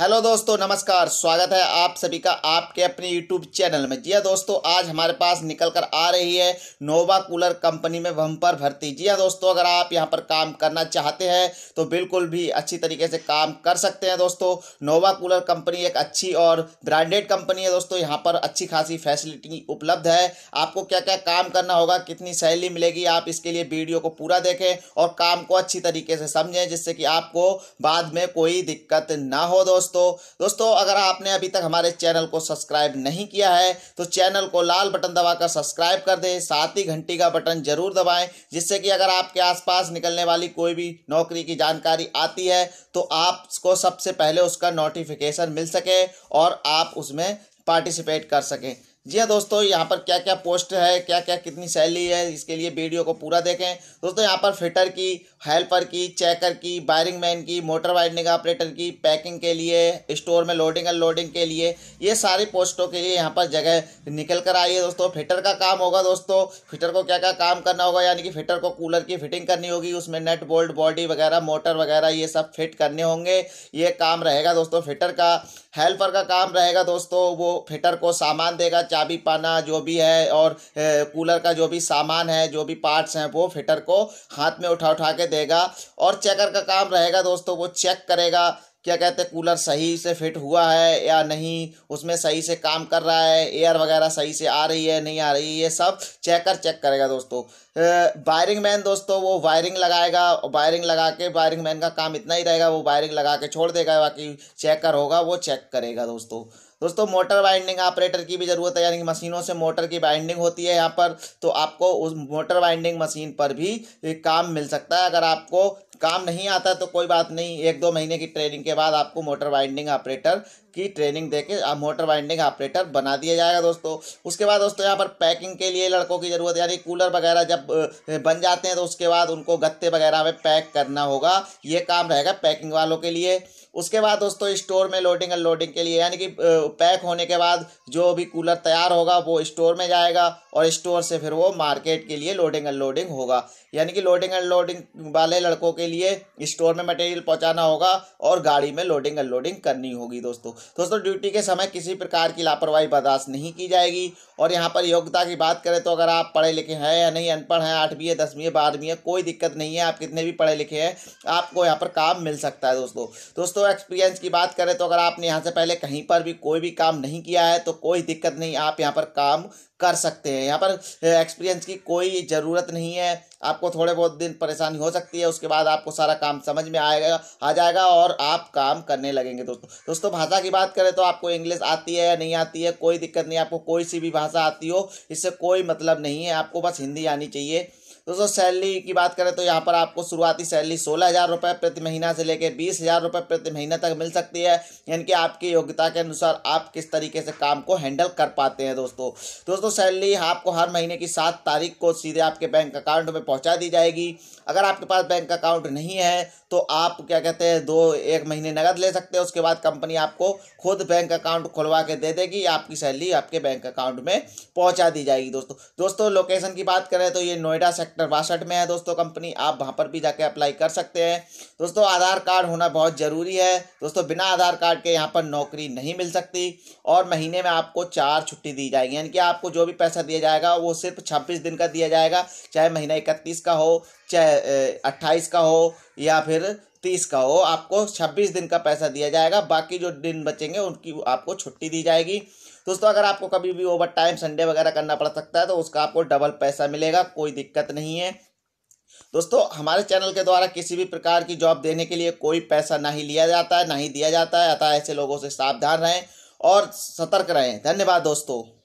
hello दोस्तों नमस्कार स्वागत है आप सभी का आपके अपने यूट्यूब चैनल में जी हाँ दोस्तों आज हमारे पास निकल कर आ रही है नोवा कूलर कंपनी में वम्पर भर्ती जी हाँ दोस्तों अगर आप यहां पर काम करना चाहते हैं तो बिल्कुल भी अच्छी तरीके से काम कर सकते हैं दोस्तों नोवा कूलर कंपनी एक अच्छी और ब्रांडेड कंपनी है दोस्तों यहाँ पर अच्छी खासी फैसिलिटी उपलब्ध है आपको क्या क्या काम करना होगा कितनी सैलरी मिलेगी आप इसके लिए वीडियो को पूरा देखें और काम को अच्छी तरीके से समझें जिससे कि आपको बाद में कोई दिक्कत ना हो दोस्तों दोस्तों दोस्तों अगर आपने अभी तक हमारे चैनल को सब्सक्राइब नहीं किया है तो चैनल को लाल बटन दबाकर सब्सक्राइब कर दें साथ ही घंटी का बटन जरूर दबाएं जिससे कि अगर आपके आसपास निकलने वाली कोई भी नौकरी की जानकारी आती है तो आपको सबसे पहले उसका नोटिफिकेशन मिल सके और आप उसमें पार्टिसिपेट कर सकें जी हाँ दोस्तों यहाँ पर क्या क्या पोस्ट है क्या क्या कितनी सैलरी है इसके लिए वीडियो को पूरा देखें दोस्तों यहाँ पर फिटर की हेल्पर की चेकर की वायरिंग मैन की मोटर वाइडनिंग ऑपरेटर की पैकिंग के लिए स्टोर में लोडिंग अनलोडिंग के लिए ये सारी पोस्टों के लिए यहाँ पर जगह निकल कर आई है दोस्तों फिटर का काम होगा दोस्तों फिटर को क्या क्या काम करना होगा यानी कि फिटर को कूलर की फिटिंग करनी होगी उसमें नेट बोल्ट बॉडी वगैरह मोटर वगैरह ये सब फिट करने होंगे ये काम रहेगा दोस्तों फिटर का हेल्पर का काम रहेगा दोस्तों वो फिटर को सामान देगा चाबी पाना जो भी है और कूलर का जो भी सामान है जो भी पार्ट्स हैं वो फिटर को हाथ में उठा उठा के देगा और चेकर का काम रहेगा दोस्तों वो चेक करेगा क्या कहते हैं कूलर सही से फिट हुआ है या नहीं उसमें सही से काम कर रहा है एयर वगैरह सही से आ रही है नहीं आ रही है ये सब चेकर चेक करेगा दोस्तों वायरिंग मैन दोस्तों वो वायरिंग लगाएगा वायरिंग लगा के वायरिंग मैन का काम इतना ही रहेगा वो वायरिंग लगा के छोड़ देगा बाकी चेकर होगा वो चेक करेगा दोस्तों दोस्तों मोटर बाइंडिंग ऑपरेटर की भी ज़रूरत है यानी कि मशीनों से मोटर की बाइंडिंग होती है यहाँ पर तो आपको उस मोटर बाइंडिंग मशीन पर भी काम मिल सकता है अगर आपको काम नहीं आता तो कोई बात नहीं एक दो महीने की ट्रेनिंग के बाद आपको मोटर वाइंडिंग ऑपरेटर की ट्रेनिंग देके आप मोटर वाइंडिंग ऑपरेटर बना दिया जाएगा दोस्तों उसके बाद दोस्तों यहाँ पर पैकिंग के लिए लड़कों की ज़रूरत यानी कूलर वगैरह जब बन जाते हैं तो उसके बाद उनको गत्ते वगैरह में पैक करना होगा ये काम रहेगा पैकिंग वालों के लिए उसके बाद दोस्तों स्टोर में लोडिंग अनलोडिंग के लिए यानी कि पैक होने के बाद जो भी कूलर तैयार होगा वो स्टोर में जाएगा और स्टोर से फिर वो मार्केट के लिए लोडिंग अनलोडिंग होगा यानी कि लोडिंग अनलोडिंग वाले लड़कों के लिए स्टोर में मटेरियल पहुंचाना होगा और गाड़ी में लोडिंग अनलोडिंग करनी होगी दोस्तों दोस्तों ड्यूटी के समय किसी प्रकार की लापरवाही बर्दाश्त नहीं की जाएगी और यहाँ पर योग्यता की बात करें तो अगर आप पढ़े लिखे हैं या नहीं अनपढ़ हैं आठवीं है दसवीं है बारहवीं है कोई दिक्कत नहीं है आप कितने भी पढ़े लिखे हैं आपको यहाँ पर काम मिल सकता है दोस्तों दोस्तों एक्सपीरियंस की बात करें तो अगर आपने यहाँ से पहले कहीं पर भी कोई भी काम नहीं किया है तो कोई दिक्कत नहीं आप यहाँ पर काम कर सकते हैं यहाँ पर एक्सपीरियंस की कोई ज़रूरत नहीं है आपको थोड़े बहुत दिन परेशानी हो सकती है उसके बाद आपको सारा काम समझ में आएगा आ जाएगा और आप काम करने लगेंगे दोस्तों दोस्तों भाषा की बात करें तो आपको इंग्लिश आती है या नहीं आती है कोई दिक्कत नहीं आपको कोई सी भी भाषा भाषा आती हो इससे कोई मतलब नहीं है आपको बस हिंदी आनी चाहिए दोस्तों सैलरी की बात करें तो यहाँ पर आपको शुरुआती सैलरी सोलह हज़ार रुपये प्रति महीना से लेकर बीस हज़ार रुपये प्रति महीना तक मिल सकती है यानी कि आपकी योग्यता के अनुसार आप किस तरीके से काम को हैंडल कर पाते हैं दोस्तों दोस्तों सैलरी आपको हर महीने की सात तारीख को सीधे आपके बैंक अकाउंट में पहुँचा दी जाएगी अगर आपके पास बैंक अकाउंट नहीं है तो आप क्या कहते हैं दो एक महीने नगद ले सकते हैं उसके बाद कंपनी आपको खुद बैंक अकाउंट खुलवा के दे देगी आपकी सैलरी आपके बैंक अकाउंट में पहुंचा दी जाएगी दोस्तों दोस्तों लोकेशन की बात करें तो ये नोएडा सेक्टर सेक्टर बासठ में है दोस्तों कंपनी आप वहाँ पर भी जाके अप्लाई कर सकते हैं दोस्तों आधार कार्ड होना बहुत ज़रूरी है दोस्तों बिना आधार कार्ड के यहाँ पर नौकरी नहीं मिल सकती और महीने में आपको चार छुट्टी दी जाएगी यानी कि आपको जो भी पैसा दिया जाएगा वो सिर्फ छब्बीस दिन का दिया जाएगा चाहे महीना इकतीस का हो चाहे अट्ठाईस का हो या फिर तीस का हो आपको छब्बीस दिन का पैसा दिया जाएगा बाकी जो दिन बचेंगे उनकी आपको छुट्टी दी जाएगी दोस्तों अगर आपको कभी भी ओवर टाइम संडे वगैरह करना पड़ सकता है तो उसका आपको डबल पैसा मिलेगा कोई दिक्कत नहीं है दोस्तों हमारे चैनल के द्वारा किसी भी प्रकार की जॉब देने के लिए कोई पैसा नहीं लिया जाता है ना ही दिया जाता है अतः ऐसे लोगों से सावधान रहें और सतर्क रहें धन्यवाद दोस्तों